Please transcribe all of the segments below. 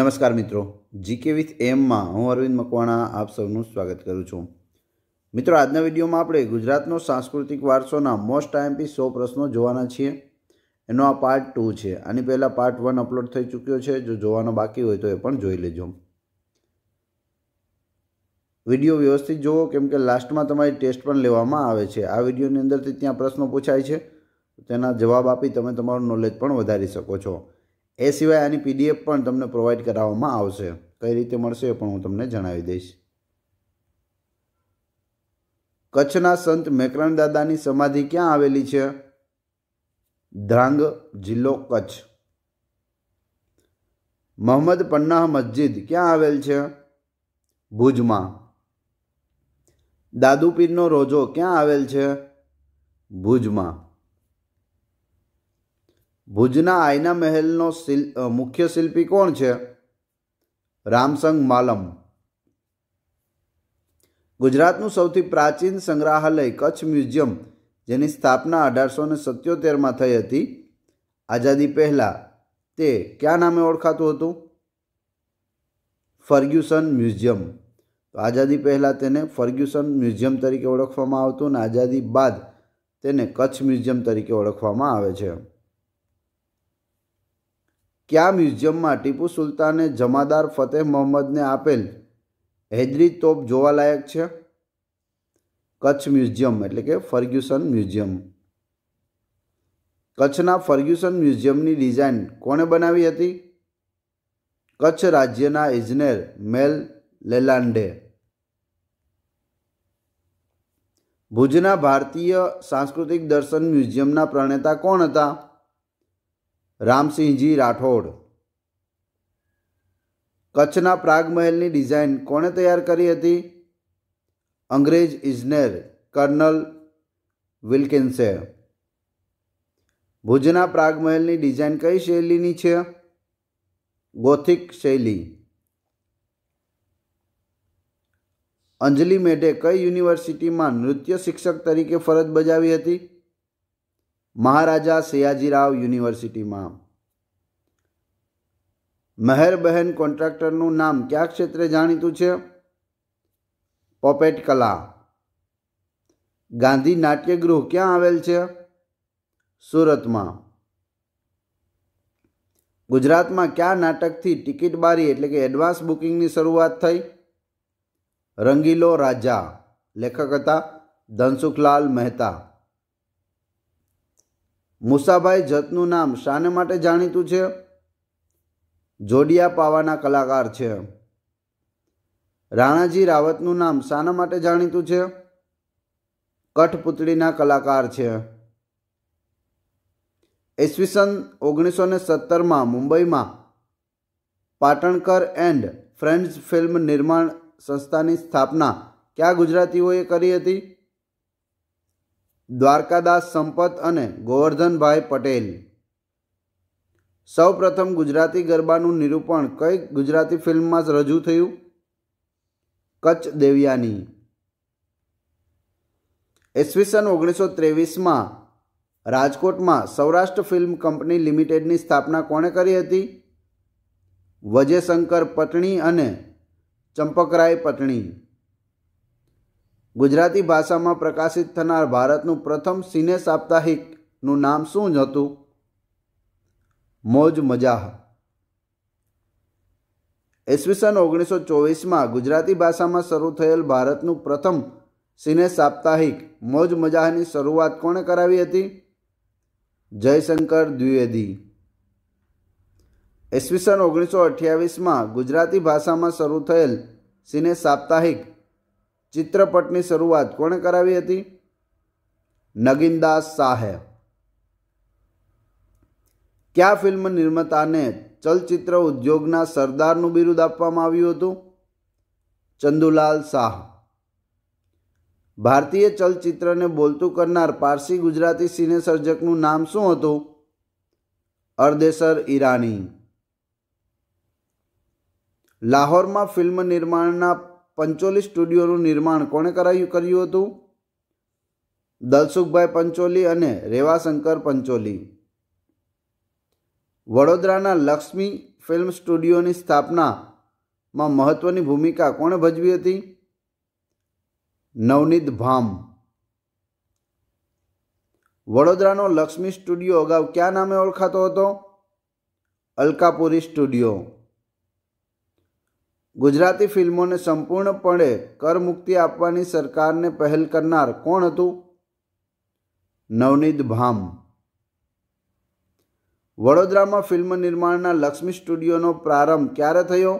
નમસ્કાર મિત્રો GK with એમમાં હું અરવિંદ મકવાણા આપ સૌનું સ્વાગત કરું છું મિત્રો આજના વિડીયોમાં આપણે ગુજરાતનો સાંસ્કૃતિક વારસોના મોસ્ટ આઈએમપી સો પ્રશ્નો જોવાના છીએ એનો આ પાર્ટ ટુ છે આની પહેલાં પાર્ટ વન અપલોડ થઈ ચૂક્યો છે જો જોવાનો બાકી હોય તો એ પણ જોઈ લેજો વિડીયો વ્યવસ્થિત જુઓ કેમ કે લાસ્ટમાં તમારી ટેસ્ટ પણ લેવામાં આવે છે આ વિડીયોની અંદરથી ત્યાં પ્રશ્નો પૂછાય છે તેના જવાબ આપી તમે તમારું નોલેજ પણ વધારી શકો છો એ સિવાય આની પીડીએફ પણ તમને પ્રોવાઈડ કરાવવામાં આવશે કઈ રીતે મળશે એ પણ હું તમને જણાવી દઈશ કચ્છના સંત મેકરણ દાદાની સમાધિ ક્યાં આવેલી છે ધ્રાંગ જિલ્લો કચ્છ મોહમ્મદ પન્નાહ મસ્જિદ ક્યાં આવેલ છે ભુજમાં દાદુપીરનો રોજો ક્યાં આવેલ છે ભુજમાં ભુજના આયના મહેલનો શિલ મુખ્ય શિલ્પી કોણ છે રામસંગ માલમ ગુજરાતનું સૌથી પ્રાચીન સંગ્રહાલય કચ્છ મ્યુઝિયમ જેની સ્થાપના અઢારસો ને સત્યોતેરમાં થઈ હતી આઝાદી પહેલાં તે કયા નામે ઓળખાતું હતું ફર્ગ્યુસન મ્યુઝિયમ તો આઝાદી પહેલાં તેને ફર્ગ્યુસન મ્યુઝિયમ તરીકે ઓળખવામાં આવતું અને આઝાદી બાદ તેને કચ્છ મ્યુઝિયમ તરીકે ઓળખવામાં આવે છે કયા મ્યુઝિયમમાં ટીપુ સુલતાને જમાદાર ફતેહ મોહમ્મદને આપેલ હૈદરી તોપ જોવાલાયક છે કચ્છ મ્યુઝિયમ એટલે કે ફર્ગ્યુસન મ્યુઝિયમ કચ્છના ફર્ગ્યુસન મ્યુઝિયમની ડિઝાઇન કોણે બનાવી હતી કચ્છ રાજ્યના ઇજનેર મેલ લેલાન્ડે ભુજના ભારતીય સાંસ્કૃતિક દર્શન મ્યુઝિયમના પ્રણેતા કોણ હતા રામ સિંહજી રાઠોડ કચ્છના પ્રાગમહેલની ડિઝાઇન કોણે તૈયાર કરી હતી અંગ્રેજ ઇજનેર કર્નલ વિલ્કિન્સે ભુજના પ્રાગમહેલની ડિઝાઇન કઈ શૈલીની છે ગોથિક શૈલી અંજલિ મેઢે કઈ યુનિવર્સિટીમાં નૃત્ય શિક્ષક તરીકે ફરજ બજાવી હતી મહારાજા સયાજીરાવ યુનિવર્સિટીમાં મહેરબહેન કોન્ટ્રાક્ટરનું નામ કયા ક્ષેત્રે જાણીતું છે પોપેટ કલા ગાંધી નાટ્યગૃહ ક્યાં આવેલ છે સુરતમાં ગુજરાતમાં કયા નાટકથી ટિકિટ બારી એટલે કે એડવાન્સ બુકિંગની શરૂઆત થઈ રંગીલો રાજા લેખક હતા ધનસુખલાલ મહેતા મુસાભાઈ જતનું નામ શાને માટે જાણીતું છે જોડિયા પાવાના કલાકાર છે રાણાજી રાવતનું નામ શાના માટે જાણીતું છે કઠપુતળીના કલાકાર છે ઈસવીસન ઓગણીસો ને સત્તરમાં મુંબઈમાં પાટણકર એન્ડ ફ્રેન્ડ્સ ફિલ્મ નિર્માણ સંસ્થાની સ્થાપના ક્યાં ગુજરાતીઓએ કરી હતી દ્વારકાદાસ સંપત અને ગોવર્ધનભાઈ પટેલ સૌપ્રથમ ગુજરાતી ગરબાનું નિરૂપણ કઈ ગુજરાતી ફિલ્મમાં રજૂ થયું કચ્છ દેવિયાની ઈસવીસન ઓગણીસો ત્રેવીસમાં રાજકોટમાં સૌરાષ્ટ્ર ફિલ્મ કંપની લિમિટેડની સ્થાપના કોણે કરી હતી વજયશંકર પટણી અને ચંપકરાય પટણી ગુજરાતી ભાષામાં પ્રકાશિત થનાર ભારતનું પ્રથમ સિને સાપ્તાહિકનું નામ શું જ હતું મોજ મજાહ ઈસવીસન ઓગણીસો ચોવીસમાં ગુજરાતી ભાષામાં શરૂ થયેલ ભારતનું પ્રથમ સિને સાપ્તાહિક મોજ મજાહની શરૂઆત કોણે કરાવી હતી જયશંકર દ્વિવેદી ઈસવીસન ઓગણીસો અઠ્યાવીસમાં ગુજરાતી ભાષામાં શરૂ થયેલ સિને સાપ્તાહિક ચિત્રપટની શરૂઆત કોણે કરાવી હતી નગીનદાસ શાહે કયા ફિલ્મ નિર્માતાને ચલચિત્ર ઉદ્યોગના સરદારનું બિરુદ આપવામાં આવ્યું હતું ચંદુલાલ શાહ ભારતીય ચલચિત્રને બોલતું કરનાર પારસી ગુજરાતી સિને સર્જકનું નામ શું હતું અર્દેસર ઈરાની લાહોરમાં ફિલ્મ નિર્માણના પંચોલી સ્ટુડિયોનું નિર્માણ કોણે કરાયું કર્યું હતું દલસુખભાઈ પંચોલી અને રેવાશંકર પંચોલી વડોદરાના લક્ષ્મી ફિલ્મ સ્ટુડિયોની સ્થાપનામાં મહત્વની ભૂમિકા કોણે ભજવી હતી નવનીત ભામ વડોદરાનો લક્ષ્મી સ્ટુડિયો અગાઉ ક્યાં નામે ઓળખાતો હતો અલકાપુરી સ્ટુડિયો ગુજરાતી ફિલ્મોને સંપૂર્ણપણે કરમુક્તિ આપવાની સરકારને પહેલ કરનાર કોણ હતું નવનીત ભામ વડોદરામાં ફિલ્મ નિર્માણના લક્ષ્મી સ્ટુડિયોનો પ્રારંભ ક્યારે થયો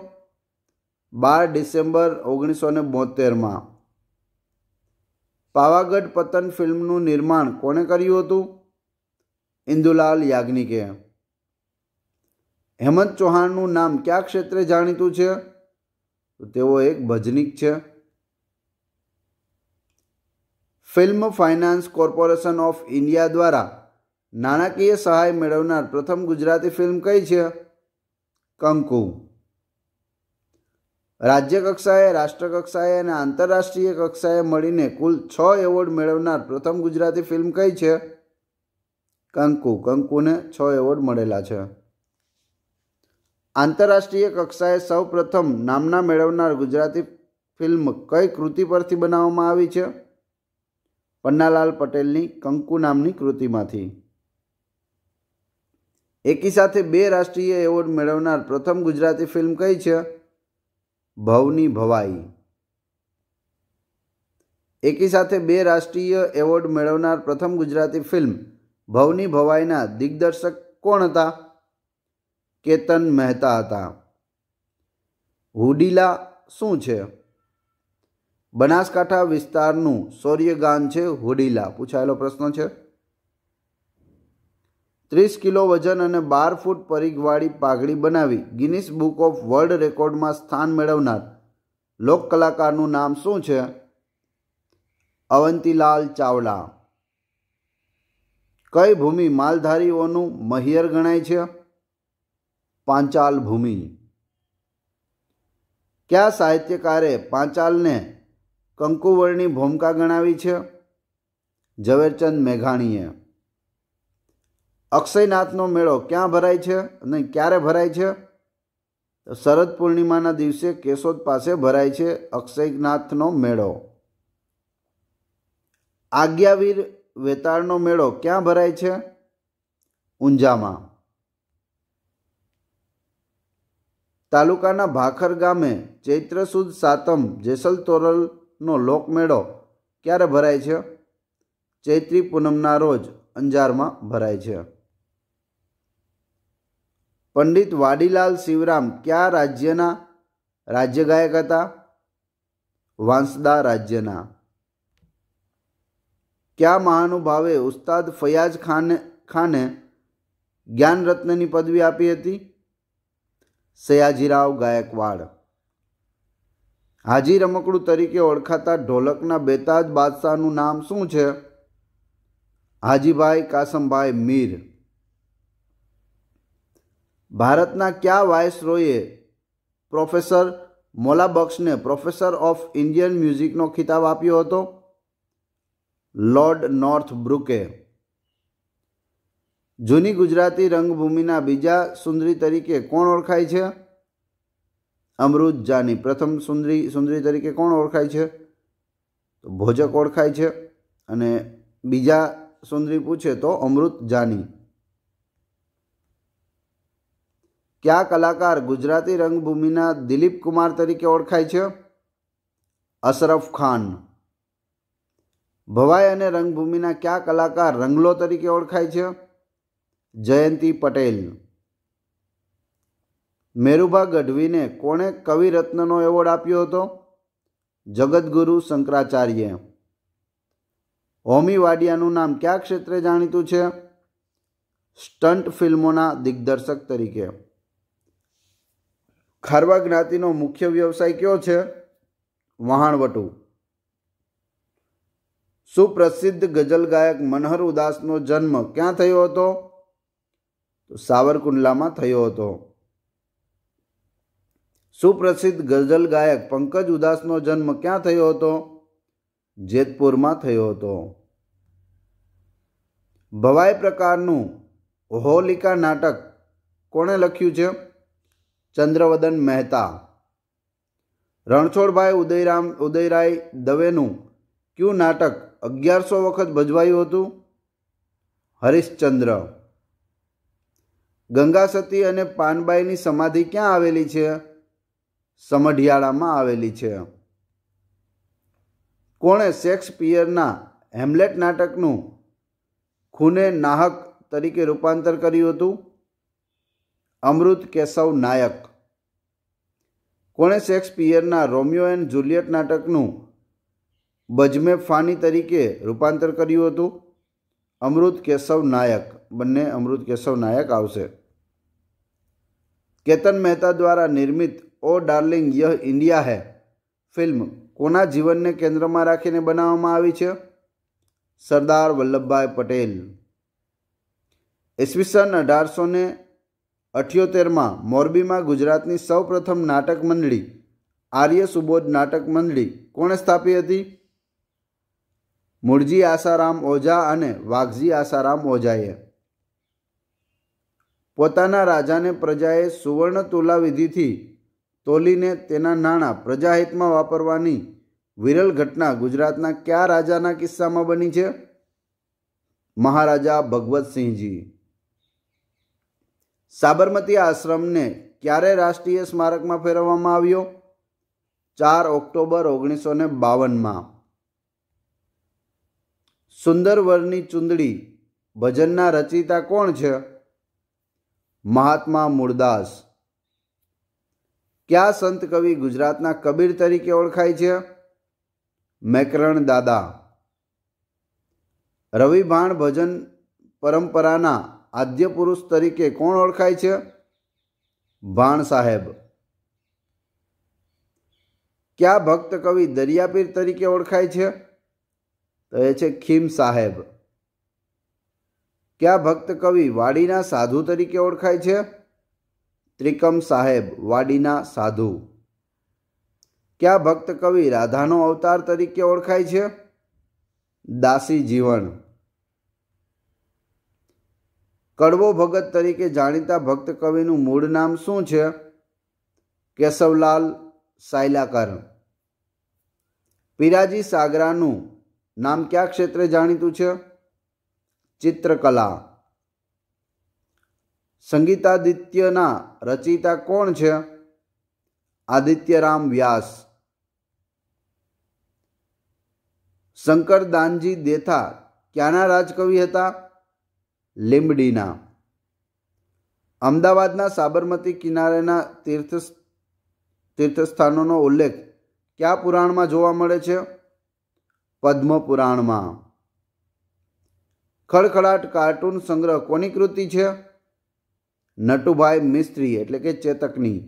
બાર ડિસેમ્બર ઓગણીસો ને બોતેરમાં પાવાગઢ પતન ફિલ્મનું નિર્માણ કોણે કર્યું હતું ઇન્દુલાલ યાજ્ઞિકે હેમંત ચૌહાણનું નામ કયા ક્ષેત્રે જાણીતું છે તો તેઓ એક ભજનિક છે film finance corporation of India દ્વારા નાણાકીય સહાય મેળવનાર પ્રથમ ગુજરાતી ફિલ્મ કઈ છે કંકુ રાજ્ય કક્ષાએ રાષ્ટ્રકક્ષાએ અને આંતરરાષ્ટ્રીય કક્ષાએ મળીને કુલ છ એવોર્ડ મેળવનાર પ્રથમ ગુજરાતી ફિલ્મ કઈ છે કંકુ કંકુને છ એવોર્ડ મળેલા છે આંતરરાષ્ટ્રીય કક્ષાએ સૌપ્રથમ નામના મેળવનાર ગુજરાતી ફિલ્મ કઈ કૃતિ પરથી બનાવવામાં આવી છે પન્નાલાલ પટેલની કંકુ નામની કૃતિમાંથી એકી સાથે બે રાષ્ટ્રીય એવોર્ડ મેળવનાર પ્રથમ ગુજરાતી ફિલ્મ કઈ છે ભવની ભવાઈ એકી સાથે બે રાષ્ટ્રીય એવોર્ડ મેળવનાર પ્રથમ ગુજરાતી ફિલ્મ ભવની ભવાઈના દિગ્દર્શક કોણ હતા કેતન મહેતા હતા હુડીલા શું છે બનાસકાંઠા વિસ્તારનું શૌર્યગાન છે હુડીલા પૂછાયેલો પ્રશ્ન છે ત્રીસ કિલો વજન અને બાર ફૂટ પરિઘવાળી પાઘડી બનાવી ગિનિસ બુક ઓફ વર્લ્ડ રેકોર્ડમાં સ્થાન મેળવનાર લોક કલાકારનું નામ શું છે અવંતીલાલ ચાવલા કઈ ભૂમિ માલધારીઓનું મહિયર ગણાય છે પાંચાલ ભૂમિ કયા સાહિત્યકારે પાંચાલને કંકુવળની ભૂમિકા ગણાવી છે ઝવેરચંદ મેઘાણીએ અક્ષયનાથનો મેળો ક્યાં ભરાય છે અને ક્યારે ભરાય છે શરદ પૂર્ણિમાના દિવસે કેશોદ પાસે ભરાય છે અક્ષયનાથનો મેળો આજ્ઞાવીર વેતાળનો મેળો ક્યાં ભરાય છે ઊંઝામાં તાલુકાના ભાખર ગામે ચૈત્ર સુદ સાતમ જેસલ તોરલનો લોકમેળો ક્યારે ભરાય છે ચૈત્રી પૂનમના રોજ અંજારમાં ભરાય છે પંડિત વાડીલાલ શિવરામ કયા રાજ્યના રાજ્ય ગાયક હતા વાંસદા રાજ્યના કયા મહાનુભાવે ઉસ્તાદ ફયાઝ ખાને ખાને જ્ઞાનરત્નની પદવી આપી હતી સયાજીરાવ ગાયકવાડ હાજી રમકડું તરીકે ઓળખાતા ઢોલકના બેતાજ બાદશાહનું નામ શું છે હાજીભાઈ કાસમભાઈ મીર ભારતના કયા વાયસરોયે પ્રોફેસર મોલાબક્ષને પ્રોફેસર ઓફ ઇન્ડિયન મ્યુઝિકનો ખિતાબ આપ્યો હતો લોર્ડ નોર્થ બ્રુકે જૂની ગુજરાતી રંગભૂમિના બીજા સુંદરી તરીકે કોણ ઓળખાય છે અમૃત જાની પ્રથમ સુંદરી સુંદરી તરીકે કોણ ઓળખાય છે તો ભોજક ઓળખાય છે અને બીજા સુંદરી પૂછે તો અમૃત જાની કયા કલાકાર ગુજરાતી રંગભૂમિના દિલીપ કુમાર તરીકે ઓળખાય છે અશરફ ખાન ભવાઈ અને રંગભૂમિના કયા કલાકાર રંગલો તરીકે ઓળખાય છે જયંતિ પટેલ મેરુભા ગઢવીને કોણે કવિરત્નનો એવોર્ડ આપ્યો હતો જગદગુરુ શંકરાચાર્ય હોમી વાડિયાનું નામ કયા ક્ષેત્રે જાણીતું છે સ્ટન્ટ ફિલ્મોના દિગ્દર્શક તરીકે ખારવા જ્ઞાતિનો મુખ્ય વ્યવસાય કયો છે વહાણવટુ સુપ્રસિદ્ધ ગઝલ ગાયક મનહર ઉદાસનો જન્મ ક્યાં થયો હતો સાવરકુંડલામાં થયો હતો સુપ્રસિદ્ધ ગઝલ ગાયક પંકજ ઉદાસનો જન્મ ક્યાં થયો હતો જેતપુરમાં થયો હતો ભવાઈ પ્રકારનું હોલિકા નાટક કોણે લખ્યું છે ચંદ્રવદન મહેતા રણછોડભાઈ ઉદયરામ ઉદયરાય દવેનું ક્યુ નાટક અગિયારસો વખત ભજવાયું હતું હરિશ્ચંદ્ર ગંગા સતી અને પાનબાઈની સમાધિ ક્યાં આવેલી છે સમઢિયાળામાં આવેલી છે કોણે શેક્સપિયરના હેમલેટ નાટકનું ખૂને નાહક તરીકે રૂપાંતર કર્યું હતું અમૃત કેશવ નાયક કોણે શેક્સપિયરના રોમિયો એન્ડ જુલિયટ નાટકનું બજમે ફાની તરીકે રૂપાંતર કર્યું હતું અમૃત કેશવ નાયક બંને અમૃત કેશવ નાયક આવશે કેતન મહેતા દ્વારા નિર્મિત oh darling Yeh India Hai ફિલ્મ કોના જીવનને કેન્દ્રમાં રાખીને બનાવવામાં આવી છે સરદાર વલ્લભભાઈ પટેલ ઈસવીસન અઢારસો ને અઠ્યોતેરમાં મોરબીમાં ગુજરાતની સૌપ્રથમ નાટક મંડળી આર્ય સુબોધ નાટક મંડળી કોણે સ્થાપી હતી મૂળજી આસારામ ઓઝા અને વાઘજી આસારામ ઓઝાએ પોતાના રાજાને પ્રજાએ સુવર્ણ તુલા વિધિથી તોલીને તેના નાણાં પ્રજાહિતમાં વાપરવાની વિરલ ઘટના ગુજરાતના કયા રાજાના કિસ્સામાં બની છે મહારાજા ભગવતસિંહજી સાબરમતી આશ્રમને ક્યારે રાષ્ટ્રીય સ્મારકમાં ફેરવવામાં આવ્યો ચાર ઓક્ટોબર ઓગણીસો ને બાવનમાં સુંદરવરની ચૂંદડી ભજનના રચયિતા કોણ છે મહાત્મા મૂળદાસ કયા સંત કવિ ગુજરાતના કબીર તરીકે ઓળખાય છે મેકરણ દાદા રવિ ભાણ ભજન પરંપરાના આદ્ય પુરુષ તરીકે કોણ ઓળખાય છે ભાણ સાહેબ કયા ભક્ત કવિ દરિયાપીર તરીકે ઓળખાય છે તો એ છે ખીમ સાહેબ કયા ભક્ત કવિ વાડીના સાધુ તરીકે ઓળખાય છે ત્રિકમ સાહેબ વાડીના સાધુ કયા ભક્ત કવિ રાધાનો અવતાર તરીકે ઓળખાય છે દાસી જીવન કડવો ભગત તરીકે જાણીતા ભક્ત કવિનું મૂળ નામ શું છે કેશવલાલ સાયલાકર પીરાજી સાગરાનું નામ કયા ક્ષેત્રે જાણીતું છે ચિત્રકલા સંગીતાદિત્યના રચયિતા કોણ છે આદિત્યરામ વ્યાસ શંકરદાનજી દેથા ક્યાંના રાજકવિ હતા લીંબડીના અમદાવાદના સાબરમતી કિનારેના તીર્થ તીર્થસ્થાનોનો ઉલ્લેખ કયા પુરાણમાં જોવા મળે છે પદ્મ પુરાણમાં ખડખડાટ કાર્ટૂન સંગ્રહ કોની કૃતિ છે નટુભાઈ મિસ્ત્રી એટલે કે ચેતકની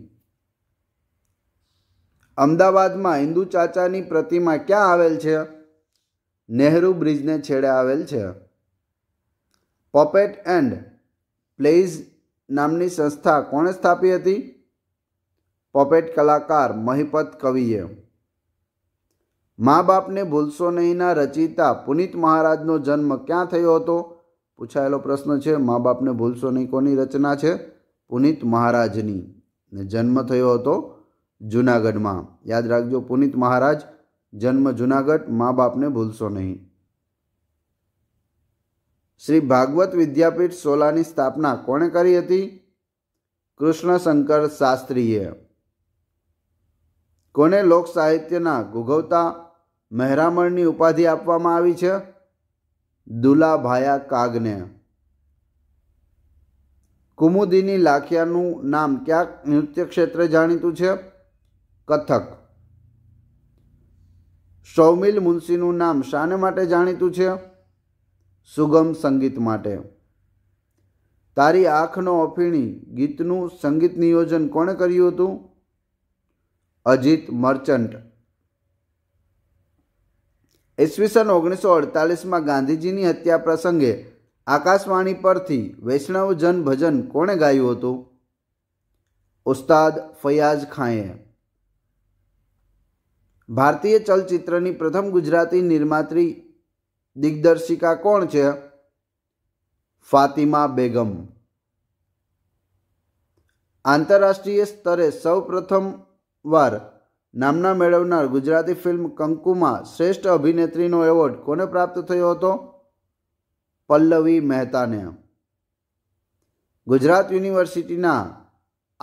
અમદાવાદમાં હિન્દુ ચાચાની પ્રતિમા ક્યાં આવેલ છે નેહરુ બ્રિજને છેડે આવેલ છે પપેટ એન્ડ પ્લેઝ નામની સંસ્થા કોણે સ્થાપી હતી પપેટ કલાકાર મહિપત કવિએ મા બાપને ભૂલશો નહીંના રચિતા પુનિત મહારાજનો જન્મ ક્યાં થયો હતો પૂછાયેલો પ્રશ્ન છે મા બાપને ભૂલશો નહીં કોની રચના છે પુનિત મહારાજની ને જન્મ થયો હતો જૂનાગઢમાં યાદ રાખજો પુનિત મહારાજ જન્મ જૂનાગઢ મા બાપને ભૂલશો નહીં શ્રી ભાગવત વિદ્યાપીઠ સોલાની સ્થાપના કોણે કરી હતી કૃષ્ણશંકર શાસ્ત્રીએ કોને લોક સાહિત્યના ગુગવતા મહેરામણની ઉપાધિ આપવામાં આવી છે દુલાભાયા કાગને કુમુદીની લાખિયાનું નામ ક્યાંક નૃત્ય ક્ષેત્રે જાણીતું છે કથક સૌમિલ મુનશીનું નામ શાને માટે જાણીતું છે સુગમ સંગીત માટે તારી આંખનો અફીણી ગીતનું સંગીત નિયોજન કોણે કર્યું હતું અજીત મર્ચન્ટ ઈસવીસન ઓગણીસો અડતાલીસમાં ગાંધીજીની હત્યા પ્રસંગે આકાશવાણી પરથી વૈષ્ણવ જન ભજન કોણે ગાયું હતું ઉસ્તાદ ફૈયાઝ ખાંએ ભારતીય ચલચિત્રની પ્રથમ ગુજરાતી નિર્માત્રી દિગ્દર્શિકા કોણ છે ફાતિમા બેગમ આંતરરાષ્ટ્રીય સ્તરે સૌ પ્રથમવાર નામના મેળવનાર ગુજરાતી ફિલ્મ કંકુમાં શ્રેષ્ઠ અભિનેત્રીનો એવોર્ડ કોને પ્રાપ્ત થયો હતો પલ્લવી મહેતાને ગુજરાત યુનિવર્સિટીના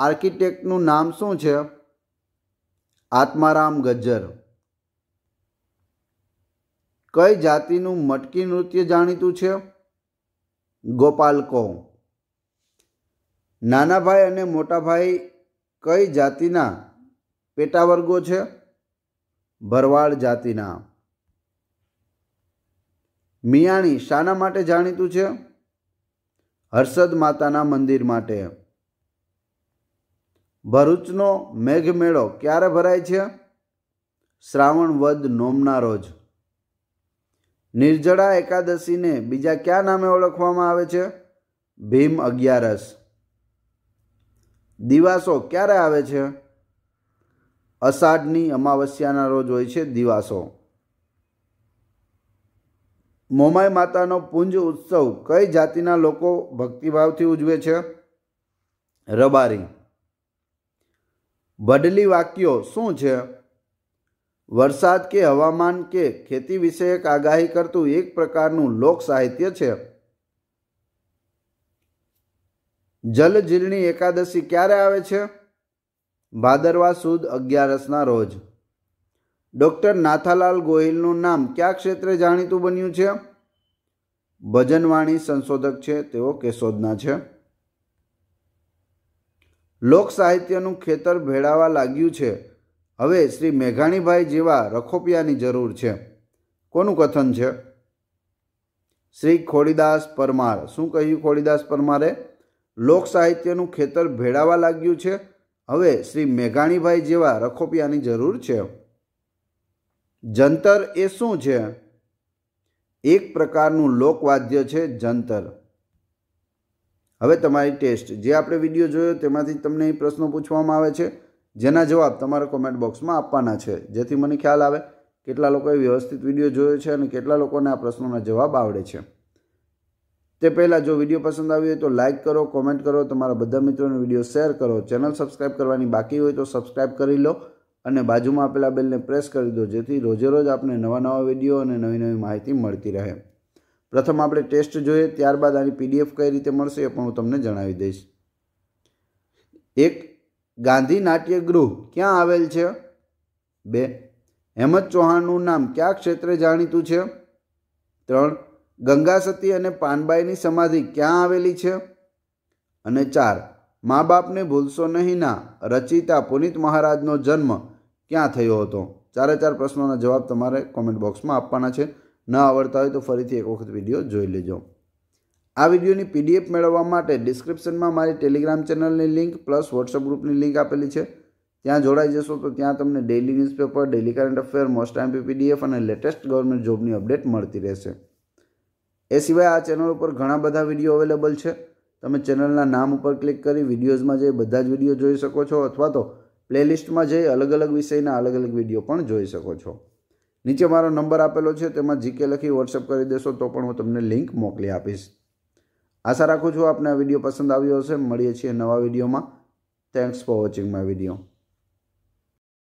આર્કિટેક્ટનું નામ શું છે આત્મારામ ગજ્જર કઈ જાતિનું મટકી નૃત્ય જાણીતું છે ગોપાલકો નાના ભાઈ અને મોટા ભાઈ કઈ જાતિના પેટાવર્ગો છે ભરવાડ જાતિના મિયાણી શાના માટે જાણીતું છે હર્ષદ માતાના મંદિર માટે ભરૂચનો મેઘમેળો ક્યારે ભરાય છે શ્રાવણ વદ નોમના રોજ નિર્જળા એકાદશીને બીજા કયા નામે ઓળખવામાં આવે છે ભીમ અગિયારસ દિવાસો ક્યારે આવે છે અષાઢની અમાવસ્યાના રોજ હોય છે દિવાસો મોમાઈ માતાનો પુંજ ઉત્સવ કઈ જાતિના લોકો ભક્તિભાવથી ઉજવે છે રબારી બદલી વાક્યો શું છે વરસાદ કે હવામાન કે ખેતી વિષયક આગાહી કરતું એક પ્રકારનું લોક સાહિત્ય છે જલજીલણી એકાદશી ક્યારે આવે છે ભાદરવા સુદ અગિયારસના રોજ ડૉક્ટર નાથાલાલ ગોહિલનું નામ કયા ક્ષેત્રે જાણીતું બન્યું છે ભજનવાણી સંશોધક છે તેઓ કેશોદના છે લોક સાહિત્યનું ખેતર ભેળાવા લાગ્યું છે હવે શ્રી મેઘાણીભાઈ જેવા રખોપિયાની જરૂર છે કોનું કથન છે શ્રી ખોડીદાસ પરમાર શું કહ્યું ખોડીદાસ પરમારે લોક સાહિત્યનું ખેતર ભેળાવા લાગ્યું છે હવે શ્રી મેઘાણીભાઈ જેવા રખોપિયાની જરૂર છે જંતર એ શું છે એક પ્રકારનું લોકવાદ્ય છે જંતર હવે તમારી ટેસ્ટ જે આપણે વિડીયો જોયો તેમાંથી તમને એ પ્રશ્નો પૂછવામાં આવે છે જેના જવાબ તમારે કોમેન્ટ બોક્સમાં આપવાના છે જેથી મને ખ્યાલ આવે કેટલા લોકોએ વ્યવસ્થિત વિડીયો જોયો છે અને કેટલા લોકોને આ પ્રશ્નોના જવાબ આવડે છે તે પહેલાં જો વિડીયો પસંદ આવ્યો હોય તો લાઇક કરો કોમેન્ટ કરો તમારા બધા મિત્રોને વિડીયો શેર કરો ચેનલ સબસ્ક્રાઈબ કરવાની બાકી હોય તો સબસ્ક્રાઈબ કરી લો અને બાજુમાં આપેલા બેલને પ્રેસ કરી દો જેથી રોજે રોજ આપને નવા નવા વિડીયો અને નવી નવી માહિતી મળતી રહે પ્રથમ આપણે ટેસ્ટ જોઈએ ત્યારબાદ આની પીડીએફ કઈ રીતે મળશે એ પણ હું તમને જણાવી દઈશ એક ગાંધી નાટ્ય ગૃહ ક્યાં આવેલ છે બે હેમંત ચૌહાણનું નામ કયા ક્ષેત્રે જાણીતું છે ત્રણ ગંગાસતી અને પાનબાઈની સમાધિ ક્યાં આવેલી છે અને ચાર મા બાપને ભૂલશો નહીં ના રચિતા પુનિત મહારાજનો જન્મ ક્યાં થયો હતો ચારે ચાર પ્રશ્નોના જવાબ તમારે કોમેન્ટ બોક્સમાં આપવાના છે ન આવડતા હોય તો ફરીથી એક વખત વિડીયો જોઈ લેજો આ વિડીયોની પીડીએફ મેળવવા માટે ડિસ્ક્રિપ્શનમાં મારી ટેલિગ્રામ ચેનલની લિંક પ્લસ વોટ્સઅપ ગ્રુપની લિંક આપેલી છે ત્યાં જોડાઈ જશો તો ત્યાં તમને daily newspaper daily current affair most time PDF અને લેટેસ્ટ ગવર્મેન્ટ જોબની અપડેટ મળતી રહેશે એ સિવાય આ ચેનલ ઉપર ઘણા બધા વિડીયો અવેલેબલ છે તમે ચેનલના નામ ઉપર ક્લિક કરી વિડીયોઝમાં જઈ બધા જ વિડીયો જોઈ શકો છો અથવા તો પ્લેલિસ્ટમાં જઈ અલગ અલગ વિષયના અલગ અલગ વિડીયો પણ જોઈ શકો છો નીચે મારો નંબર આપેલો છે તેમાં જીકે લખી વોટ્સઅપ કરી દેશો તો પણ હું તમને લિંક મોકલી આપીશ આશા રાખું છું આપને આ વિડીયો પસંદ આવ્યો હશે મળીએ છીએ નવા વિડીયોમાં thanks for watching my video